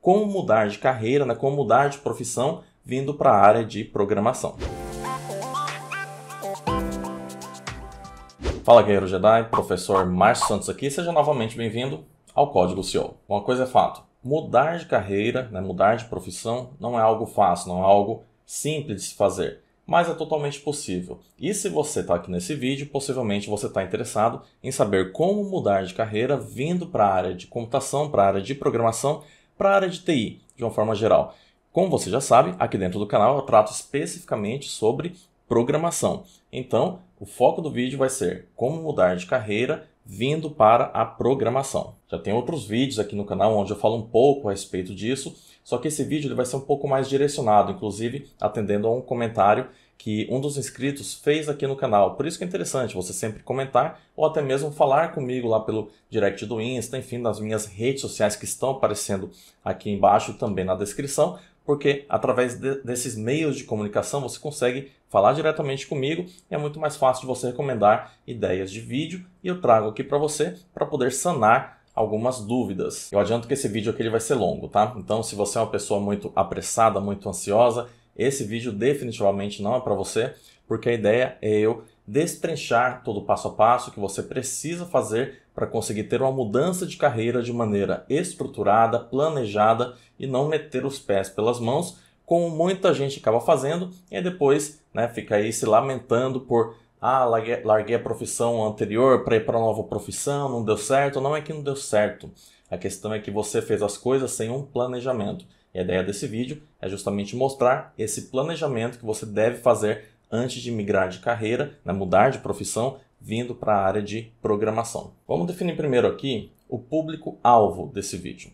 como mudar de carreira, né, como mudar de profissão vindo para a área de programação. Fala Guerreiro Jedi, professor Márcio Santos aqui, seja novamente bem-vindo ao Código CEO. Uma coisa é fato, mudar de carreira, né, mudar de profissão não é algo fácil, não é algo simples de se fazer, mas é totalmente possível. E se você está aqui nesse vídeo, possivelmente você está interessado em saber como mudar de carreira vindo para a área de computação, para a área de programação para a área de TI, de uma forma geral. Como você já sabe, aqui dentro do canal eu trato especificamente sobre programação. Então, o foco do vídeo vai ser como mudar de carreira vindo para a programação. Já tem outros vídeos aqui no canal onde eu falo um pouco a respeito disso, só que esse vídeo ele vai ser um pouco mais direcionado, inclusive atendendo a um comentário que um dos inscritos fez aqui no canal. Por isso que é interessante você sempre comentar ou até mesmo falar comigo lá pelo direct do Insta, enfim, nas minhas redes sociais que estão aparecendo aqui embaixo também na descrição, porque através de, desses meios de comunicação você consegue falar diretamente comigo é muito mais fácil de você recomendar ideias de vídeo e eu trago aqui para você para poder sanar algumas dúvidas. Eu adianto que esse vídeo aqui ele vai ser longo, tá? Então, se você é uma pessoa muito apressada, muito ansiosa, esse vídeo definitivamente não é para você, porque a ideia é eu destrinchar todo o passo a passo que você precisa fazer para conseguir ter uma mudança de carreira de maneira estruturada, planejada e não meter os pés pelas mãos, como muita gente acaba fazendo e depois né, fica aí se lamentando por ah, larguei, a profissão anterior para ir para uma nova profissão, não deu certo. Não é que não deu certo. A questão é que você fez as coisas sem um planejamento. E a ideia desse vídeo é justamente mostrar esse planejamento que você deve fazer antes de migrar de carreira, né, mudar de profissão, vindo para a área de programação. Vamos definir primeiro aqui o público-alvo desse vídeo.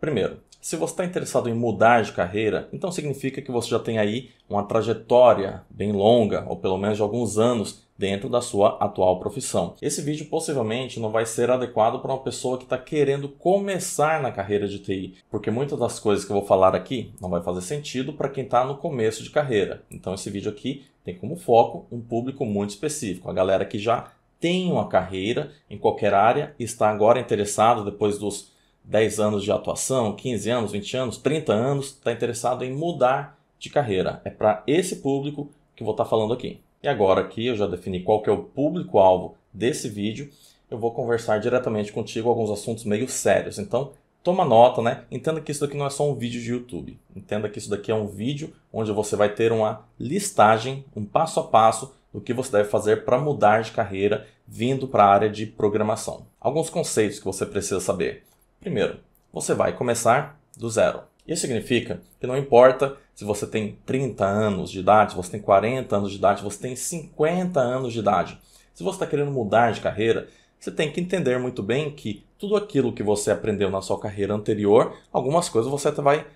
Primeiro, se você está interessado em mudar de carreira, então significa que você já tem aí uma trajetória bem longa, ou pelo menos de alguns anos, dentro da sua atual profissão. Esse vídeo possivelmente não vai ser adequado para uma pessoa que está querendo começar na carreira de TI, porque muitas das coisas que eu vou falar aqui não vai fazer sentido para quem está no começo de carreira. Então esse vídeo aqui tem como foco um público muito específico, a galera que já tem uma carreira em qualquer área e está agora interessado depois dos 10 anos de atuação, 15 anos, 20 anos, 30 anos, está interessado em mudar de carreira. É para esse público que vou estar tá falando aqui. E agora aqui eu já defini qual que é o público-alvo desse vídeo, eu vou conversar diretamente contigo alguns assuntos meio sérios. Então, toma nota, né? Entenda que isso daqui não é só um vídeo de YouTube. Entenda que isso daqui é um vídeo onde você vai ter uma listagem, um passo a passo do que você deve fazer para mudar de carreira vindo para a área de programação. Alguns conceitos que você precisa saber. Primeiro, você vai começar do zero. Isso significa que não importa se você tem 30 anos de idade, se você tem 40 anos de idade, se você tem 50 anos de idade. Se você está querendo mudar de carreira, você tem que entender muito bem que tudo aquilo que você aprendeu na sua carreira anterior, algumas coisas você vai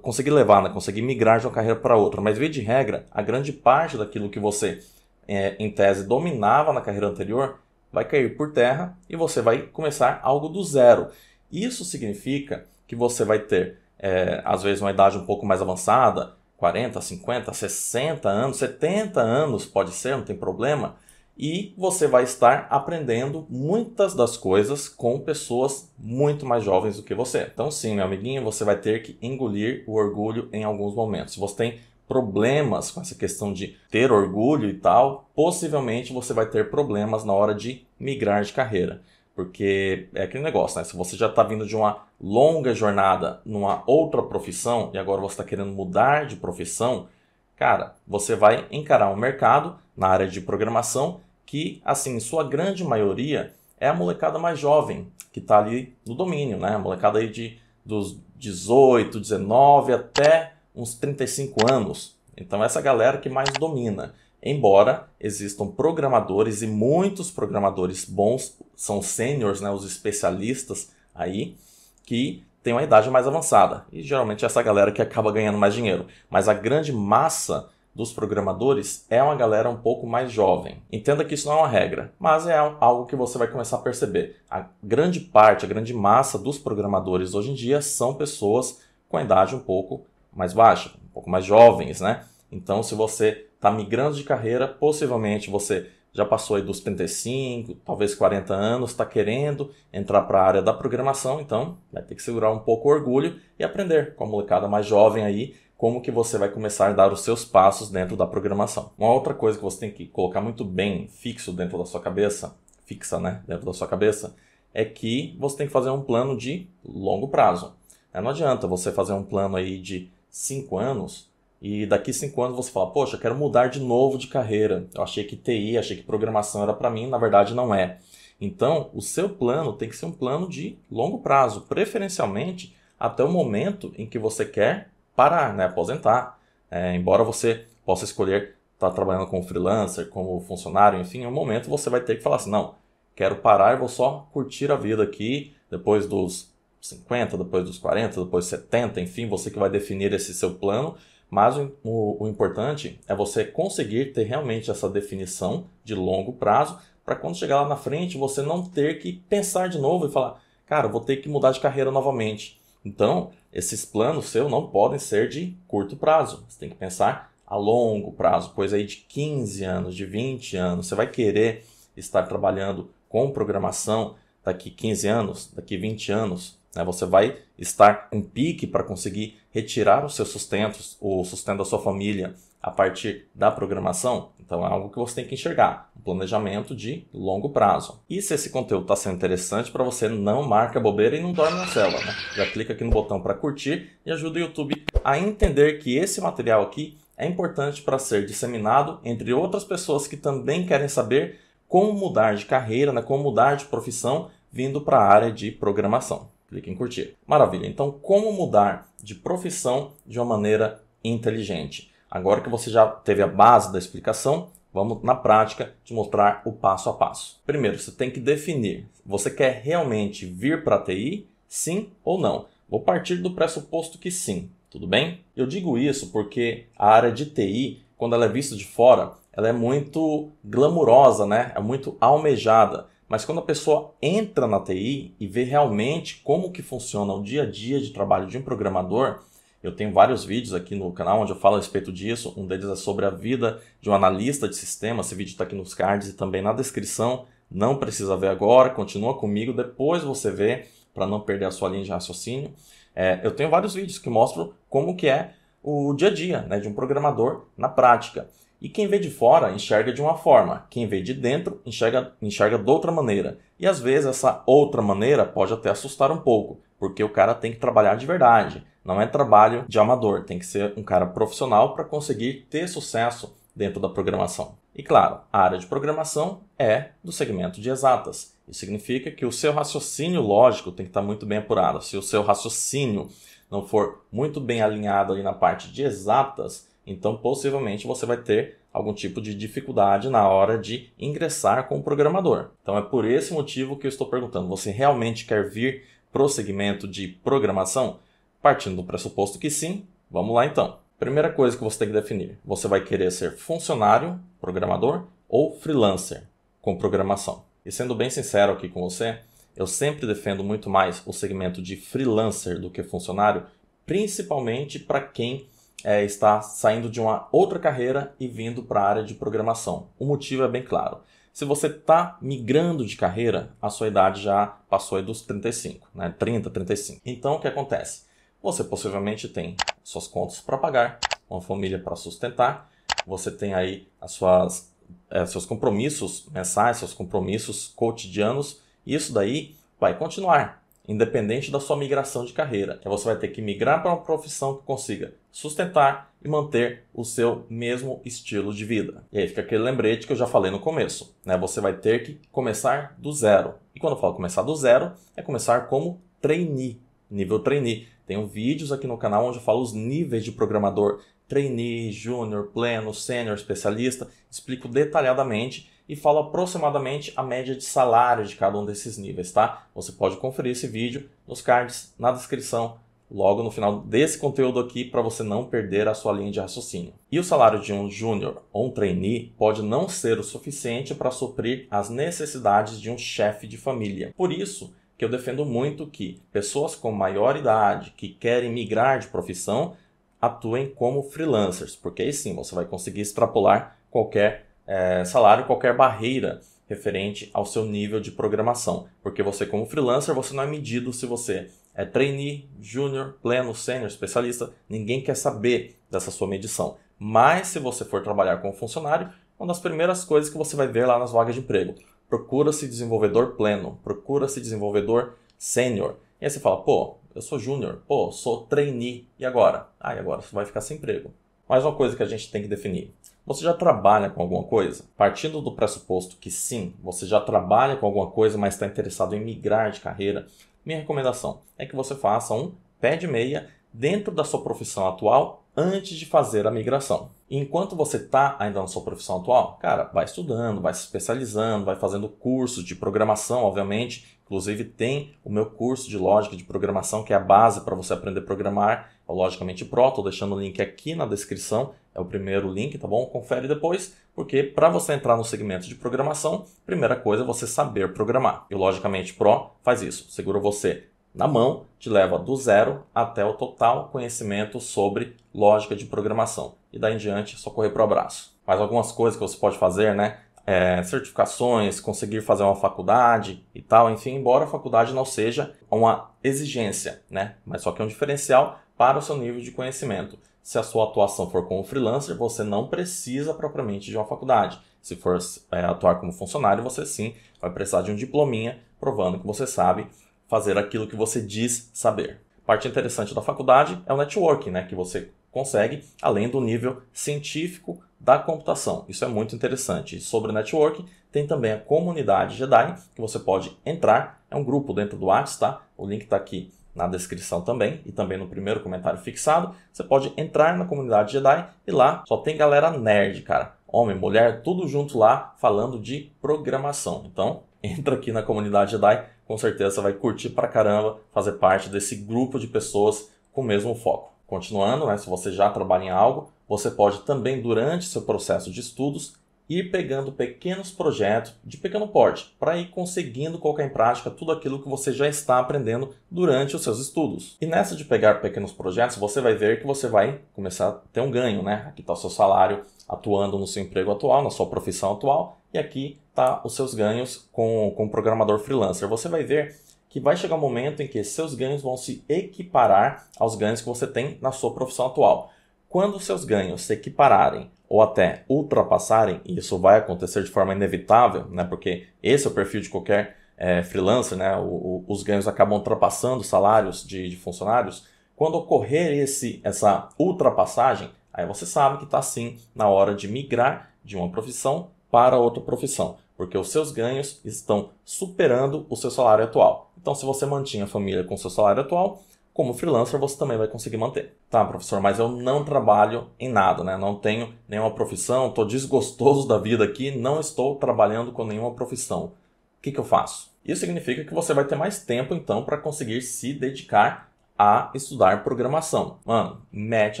conseguir levar, né? conseguir migrar de uma carreira para outra. Mas, via de regra, a grande parte daquilo que você, é, em tese, dominava na carreira anterior vai cair por terra e você vai começar algo do zero. Isso significa que você vai ter é, às vezes uma idade um pouco mais avançada, 40, 50, 60 anos, 70 anos pode ser, não tem problema. E você vai estar aprendendo muitas das coisas com pessoas muito mais jovens do que você. Então, sim, meu amiguinho, você vai ter que engolir o orgulho em alguns momentos. Se você tem problemas com essa questão de ter orgulho e tal, possivelmente você vai ter problemas na hora de migrar de carreira. Porque é aquele negócio, né? Se você já está vindo de uma longa jornada numa outra profissão e agora você está querendo mudar de profissão, cara, você vai encarar um mercado na área de programação que, assim, sua grande maioria é a molecada mais jovem que está ali no domínio, né? A molecada aí de, dos 18, 19 até uns 35 anos. Então, essa galera que mais domina. Embora existam programadores e muitos programadores bons, são sêniores, né, os especialistas aí, que têm uma idade mais avançada. E geralmente é essa galera que acaba ganhando mais dinheiro. Mas a grande massa dos programadores é uma galera um pouco mais jovem. Entenda que isso não é uma regra, mas é algo que você vai começar a perceber. A grande parte, a grande massa dos programadores hoje em dia são pessoas com a idade um pouco mais baixa, um pouco mais jovens, né? Então, se você está migrando de carreira, possivelmente você já passou aí dos 35, talvez 40 anos, está querendo entrar para a área da programação, então vai ter que segurar um pouco o orgulho e aprender com a molecada mais jovem aí como que você vai começar a dar os seus passos dentro da programação. Uma outra coisa que você tem que colocar muito bem fixo dentro da sua cabeça, fixa, né, dentro da sua cabeça, é que você tem que fazer um plano de longo prazo. Né, não adianta você fazer um plano aí de 5 anos e daqui cinco anos você fala, poxa, quero mudar de novo de carreira. Eu achei que TI, achei que programação era para mim, na verdade não é. Então, o seu plano tem que ser um plano de longo prazo, preferencialmente até o momento em que você quer parar, né, aposentar. É, embora você possa escolher estar tá trabalhando como freelancer, como funcionário, enfim, em um momento você vai ter que falar assim, não, quero parar, vou só curtir a vida aqui, depois dos 50, depois dos 40, depois 70, enfim, você que vai definir esse seu plano mas o, o, o importante é você conseguir ter realmente essa definição de longo prazo para quando chegar lá na frente você não ter que pensar de novo e falar, cara, vou ter que mudar de carreira novamente. Então, esses planos seus não podem ser de curto prazo. Você tem que pensar a longo prazo, pois aí de 15 anos, de 20 anos. Você vai querer estar trabalhando com programação daqui 15 anos, daqui 20 anos. Né? Você vai estar com pique para conseguir retirar os seus sustentos, o sustento da sua família a partir da programação. Então é algo que você tem que enxergar, um planejamento de longo prazo. E se esse conteúdo está sendo interessante para você, não marca bobeira e não dorme na cela. Né? Já clica aqui no botão para curtir e ajuda o YouTube a entender que esse material aqui é importante para ser disseminado entre outras pessoas que também querem saber como mudar de carreira, né? como mudar de profissão vindo para a área de programação. Clique em curtir. Maravilha. Então, como mudar de profissão de uma maneira inteligente? Agora que você já teve a base da explicação, vamos na prática te mostrar o passo a passo. Primeiro, você tem que definir: você quer realmente vir para a TI? Sim ou não? Vou partir do pressuposto que sim, tudo bem? Eu digo isso porque a área de TI, quando ela é vista de fora, ela é muito glamurosa, né? É muito almejada. Mas quando a pessoa entra na TI e vê realmente como que funciona o dia a dia de trabalho de um programador, eu tenho vários vídeos aqui no canal onde eu falo a respeito disso. Um deles é sobre a vida de um analista de sistema. Esse vídeo está aqui nos cards e também na descrição. Não precisa ver agora, continua comigo, depois você vê para não perder a sua linha de raciocínio. É, eu tenho vários vídeos que mostram como que é o dia a dia né, de um programador na prática. E quem vê de fora enxerga de uma forma, quem vê de dentro enxerga, enxerga de outra maneira. E às vezes essa outra maneira pode até assustar um pouco, porque o cara tem que trabalhar de verdade. Não é trabalho de amador, tem que ser um cara profissional para conseguir ter sucesso dentro da programação. E claro, a área de programação é do segmento de exatas. Isso significa que o seu raciocínio lógico tem que estar muito bem apurado. Se o seu raciocínio não for muito bem alinhado ali na parte de exatas, então, possivelmente, você vai ter algum tipo de dificuldade na hora de ingressar com o programador. Então, é por esse motivo que eu estou perguntando: você realmente quer vir para o segmento de programação? Partindo do pressuposto que sim, vamos lá então. Primeira coisa que você tem que definir: você vai querer ser funcionário, programador ou freelancer com programação. E sendo bem sincero aqui com você, eu sempre defendo muito mais o segmento de freelancer do que funcionário, principalmente para quem é, está saindo de uma outra carreira e vindo para a área de programação. O motivo é bem claro. Se você está migrando de carreira, a sua idade já passou dos 35, né? 30, 35. Então o que acontece? Você possivelmente tem suas contas para pagar, uma família para sustentar, você tem aí as suas, é, seus compromissos mensais, seus compromissos cotidianos, e isso daí vai continuar independente da sua migração de carreira. você vai ter que migrar para uma profissão que consiga sustentar e manter o seu mesmo estilo de vida. E aí fica aquele lembrete que eu já falei no começo, né? Você vai ter que começar do zero. E quando eu falo começar do zero, é começar como trainee, nível trainee. Tenho vídeos aqui no canal onde eu falo os níveis de programador, trainee, júnior, pleno, sênior, especialista, explico detalhadamente e falo aproximadamente a média de salário de cada um desses níveis, tá? Você pode conferir esse vídeo nos cards na descrição, logo no final desse conteúdo aqui, para você não perder a sua linha de raciocínio. E o salário de um júnior ou um trainee pode não ser o suficiente para suprir as necessidades de um chefe de família. Por isso, que eu defendo muito que pessoas com maior idade que querem migrar de profissão atuem como freelancers, porque aí sim você vai conseguir extrapolar qualquer é, salário qualquer barreira referente ao seu nível de programação, porque você como freelancer você não é medido se você é trainee, júnior, pleno, sênior, especialista, ninguém quer saber dessa sua medição. Mas se você for trabalhar como funcionário, é uma das primeiras coisas que você vai ver lá nas vagas de emprego, procura-se desenvolvedor pleno, procura-se desenvolvedor sênior. E aí você fala, pô, eu sou júnior, pô, sou trainee, e agora? Ah, e agora você vai ficar sem emprego. Mais uma coisa que a gente tem que definir. Você já trabalha com alguma coisa? Partindo do pressuposto que sim, você já trabalha com alguma coisa, mas está interessado em migrar de carreira, minha recomendação é que você faça um pé de meia dentro da sua profissão atual antes de fazer a migração. Enquanto você está ainda na sua profissão atual, cara, vai estudando, vai se especializando, vai fazendo cursos de programação, obviamente. Inclusive tem o meu curso de lógica de programação, que é a base para você aprender a programar, é o Logicamente Pro. Estou deixando o link aqui na descrição, é o primeiro link, tá bom? Confere depois, porque para você entrar no segmento de programação, primeira coisa é você saber programar. E o Logicamente Pro faz isso, segura você na mão, te leva do zero até o total conhecimento sobre lógica de programação e daí em diante só correr para o abraço. Mas algumas coisas que você pode fazer, né? É, certificações, conseguir fazer uma faculdade e tal, enfim, embora a faculdade não seja uma exigência, né? Mas só que é um diferencial para o seu nível de conhecimento. Se a sua atuação for como freelancer, você não precisa propriamente de uma faculdade. Se for é, atuar como funcionário, você sim vai precisar de um diplominha provando que você sabe fazer aquilo que você diz saber. Parte interessante da faculdade é o networking, né? Que você consegue, além do nível científico da computação. Isso é muito interessante. E sobre networking, tem também a comunidade Jedi, que você pode entrar. É um grupo dentro do WhatsApp, tá? O link está aqui na descrição também e também no primeiro comentário fixado. Você pode entrar na comunidade Jedi e lá só tem galera nerd, cara. Homem, mulher, tudo junto lá falando de programação. Então, entra aqui na comunidade Jedi, com certeza você vai curtir pra caramba fazer parte desse grupo de pessoas com o mesmo foco. Continuando, né, se você já trabalha em algo, você pode também, durante seu processo de estudos, ir pegando pequenos projetos de pequeno porte para ir conseguindo colocar em prática tudo aquilo que você já está aprendendo durante os seus estudos. E nessa de pegar pequenos projetos, você vai ver que você vai começar a ter um ganho, né? Aqui está o seu salário atuando no seu emprego atual, na sua profissão atual, e aqui está os seus ganhos com, com o programador freelancer. Você vai ver que vai chegar um momento em que seus ganhos vão se equiparar aos ganhos que você tem na sua profissão atual. Quando seus ganhos se equipararem ou até ultrapassarem, e isso vai acontecer de forma inevitável, né, porque esse é o perfil de qualquer é, freelancer, né, o, o, os ganhos acabam ultrapassando salários de, de funcionários, quando ocorrer esse, essa ultrapassagem, aí você sabe que está sim na hora de migrar de uma profissão para outra profissão porque os seus ganhos estão superando o seu salário atual. Então, se você mantinha a família com o seu salário atual, como freelancer você também vai conseguir manter. Tá, professor, mas eu não trabalho em nada, né? Não tenho nenhuma profissão, estou desgostoso da vida aqui, não estou trabalhando com nenhuma profissão. O que, que eu faço? Isso significa que você vai ter mais tempo então para conseguir se dedicar a estudar programação. Mano, mete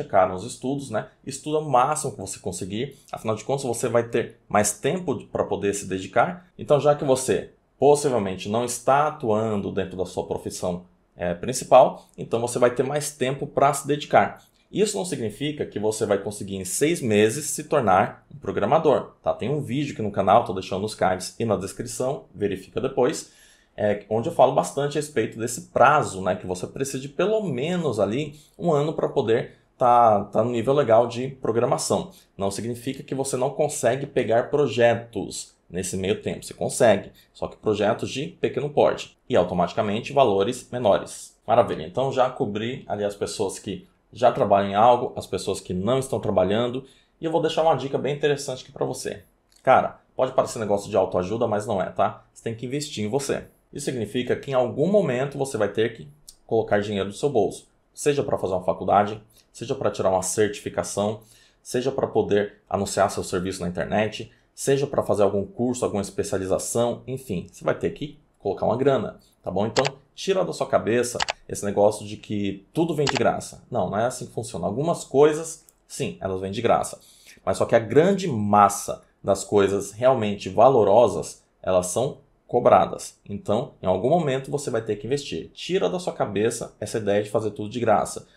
a cara nos estudos, né? Estuda o máximo que você conseguir. Afinal de contas, você vai ter mais tempo para poder se dedicar. Então, já que você possivelmente não está atuando dentro da sua profissão é, principal, então você vai ter mais tempo para se dedicar. Isso não significa que você vai conseguir em seis meses se tornar um programador. Tá? Tem um vídeo aqui no canal, estou deixando nos cards e na descrição, verifica depois é, onde eu falo bastante a respeito desse prazo, né, que você precisa de pelo menos ali um ano para poder estar tá, tá no nível legal de programação. Não significa que você não consegue pegar projetos nesse meio tempo, você consegue, só que projetos de pequeno porte e automaticamente valores menores. Maravilha, então já cobri ali as pessoas que já trabalham em algo, as pessoas que não estão trabalhando, e eu vou deixar uma dica bem interessante aqui para você. Cara, pode parecer negócio de autoajuda, mas não é, tá? Você tem que investir em você. Isso significa que em algum momento você vai ter que colocar dinheiro do seu bolso, seja para fazer uma faculdade, seja para tirar uma certificação, seja para poder anunciar seu serviço na internet, seja para fazer algum curso, alguma especialização, enfim, você vai ter que colocar uma grana, tá bom? Então, tira da sua cabeça esse negócio de que tudo vem de graça. Não, não é assim que funciona. Algumas coisas, sim, elas vêm de graça. Mas só que a grande massa das coisas realmente valorosas, elas são cobradas. Então, em algum momento você vai ter que investir. Tira da sua cabeça essa ideia de fazer tudo de graça.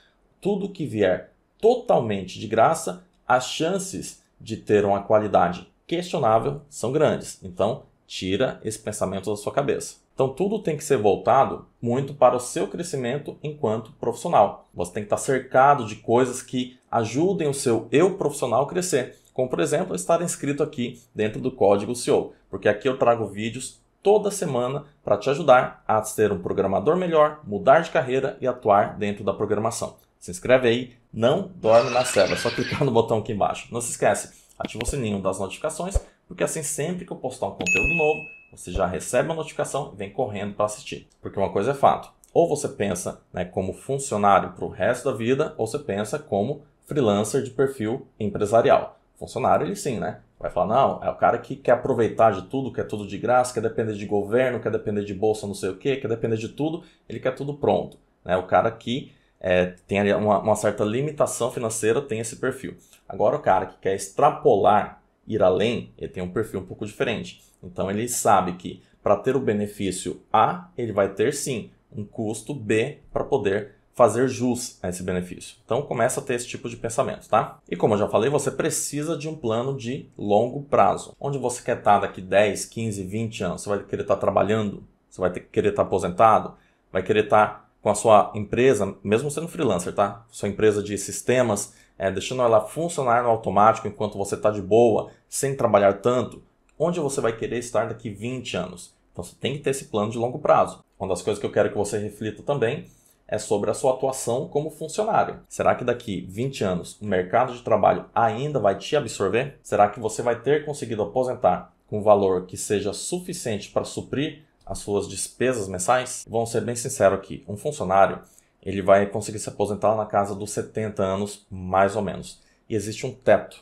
Tudo que vier totalmente de graça, as chances de ter uma qualidade questionável são grandes. Então, tira esse pensamento da sua cabeça. Então, tudo tem que ser voltado muito para o seu crescimento enquanto profissional. Você tem que estar cercado de coisas que ajudem o seu eu profissional a crescer, como por exemplo, estar inscrito aqui dentro do código SEO. porque aqui eu trago vídeos toda semana para te ajudar a ser um programador melhor, mudar de carreira e atuar dentro da programação. Se inscreve aí, não dorme na ceva, é só clicar no botão aqui embaixo. Não se esquece, ativa o sininho das notificações, porque assim sempre que eu postar um conteúdo novo, você já recebe a notificação e vem correndo para assistir. Porque uma coisa é fato, ou você pensa né, como funcionário para o resto da vida, ou você pensa como freelancer de perfil empresarial. Funcionário, ele sim, né? Vai falar, não, é o cara que quer aproveitar de tudo, quer tudo de graça, quer depender de governo, quer depender de bolsa não sei o quê, quer depender de tudo, ele quer tudo pronto. Né? O cara que é, tem uma, uma certa limitação financeira tem esse perfil. Agora o cara que quer extrapolar, ir além, ele tem um perfil um pouco diferente. Então ele sabe que para ter o benefício A, ele vai ter sim um custo B para poder fazer jus a esse benefício. Então começa a ter esse tipo de pensamento, tá? E como eu já falei, você precisa de um plano de longo prazo. Onde você quer estar daqui 10, 15, 20 anos? Você vai querer estar trabalhando? Você vai querer estar aposentado? Vai querer estar com a sua empresa, mesmo sendo freelancer, tá? Sua empresa de sistemas, é, deixando ela funcionar no automático enquanto você está de boa, sem trabalhar tanto? Onde você vai querer estar daqui 20 anos? Então você tem que ter esse plano de longo prazo. Uma das coisas que eu quero que você reflita também é sobre a sua atuação como funcionário. Será que daqui 20 anos o mercado de trabalho ainda vai te absorver? Será que você vai ter conseguido aposentar com um valor que seja suficiente para suprir as suas despesas mensais? Vamos ser bem sincero aqui, um funcionário ele vai conseguir se aposentar na casa dos 70 anos, mais ou menos. E existe um teto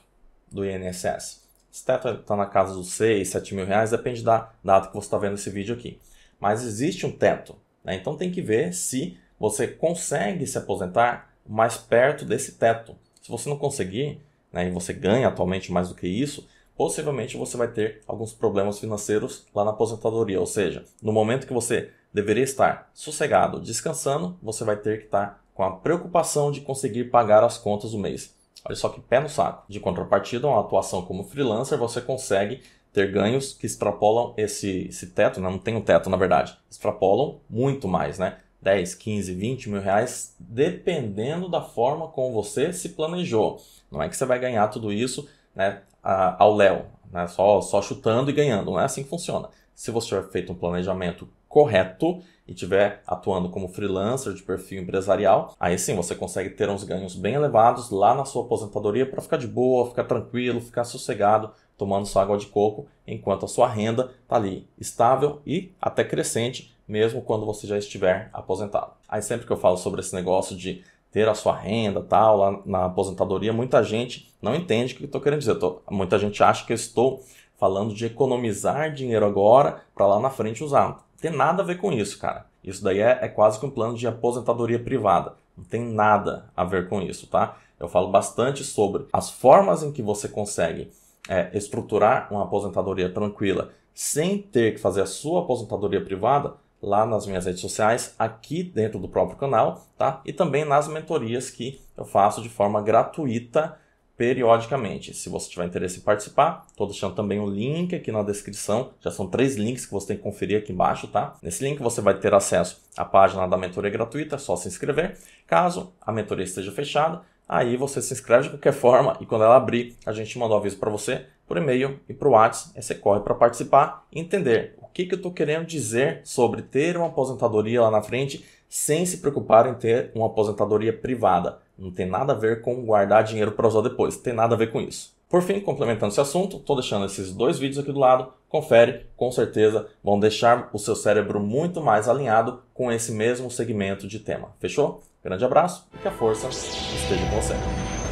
do INSS. Esse teto está na casa dos 6, 7 mil reais, depende da data que você está vendo esse vídeo aqui. Mas existe um teto, né? então tem que ver se você consegue se aposentar mais perto desse teto. Se você não conseguir, né, e você ganha atualmente mais do que isso, possivelmente você vai ter alguns problemas financeiros lá na aposentadoria. Ou seja, no momento que você deveria estar sossegado, descansando, você vai ter que estar com a preocupação de conseguir pagar as contas do mês. Olha só que pé no saco. De contrapartida, uma atuação como freelancer, você consegue ter ganhos que extrapolam esse, esse teto, né? não tem um teto na verdade, extrapolam muito mais, né? 10, 15, 20 mil reais, dependendo da forma como você se planejou. Não é que você vai ganhar tudo isso né, ao léu, né, só, só chutando e ganhando. Não é assim que funciona. Se você tiver feito um planejamento correto e tiver atuando como freelancer de perfil empresarial, aí sim você consegue ter uns ganhos bem elevados lá na sua aposentadoria para ficar de boa, ficar tranquilo, ficar sossegado, tomando sua água de coco, enquanto a sua renda está ali estável e até crescente mesmo quando você já estiver aposentado. Aí sempre que eu falo sobre esse negócio de ter a sua renda tal lá na aposentadoria, muita gente não entende o que eu estou querendo dizer. Tô, muita gente acha que eu estou falando de economizar dinheiro agora para lá na frente usar. Não tem nada a ver com isso, cara. Isso daí é, é quase que um plano de aposentadoria privada. Não tem nada a ver com isso, tá? Eu falo bastante sobre as formas em que você consegue é, estruturar uma aposentadoria tranquila sem ter que fazer a sua aposentadoria privada lá nas minhas redes sociais, aqui dentro do próprio canal, tá? E também nas mentorias que eu faço de forma gratuita periodicamente. Se você tiver interesse em participar, estou deixando também o link aqui na descrição. Já são três links que você tem que conferir aqui embaixo, tá? Nesse link você vai ter acesso à página da mentoria gratuita, é só se inscrever. Caso a mentoria esteja fechada, Aí você se inscreve de qualquer forma e quando ela abrir, a gente manda o um aviso para você por e-mail e para o WhatsApp. Você corre para participar e entender o que, que eu estou querendo dizer sobre ter uma aposentadoria lá na frente sem se preocupar em ter uma aposentadoria privada. Não tem nada a ver com guardar dinheiro para usar depois, tem nada a ver com isso. Por fim, complementando esse assunto, estou deixando esses dois vídeos aqui do lado, confere, com certeza vão deixar o seu cérebro muito mais alinhado com esse mesmo segmento de tema. Fechou? Grande abraço e que a força esteja com você.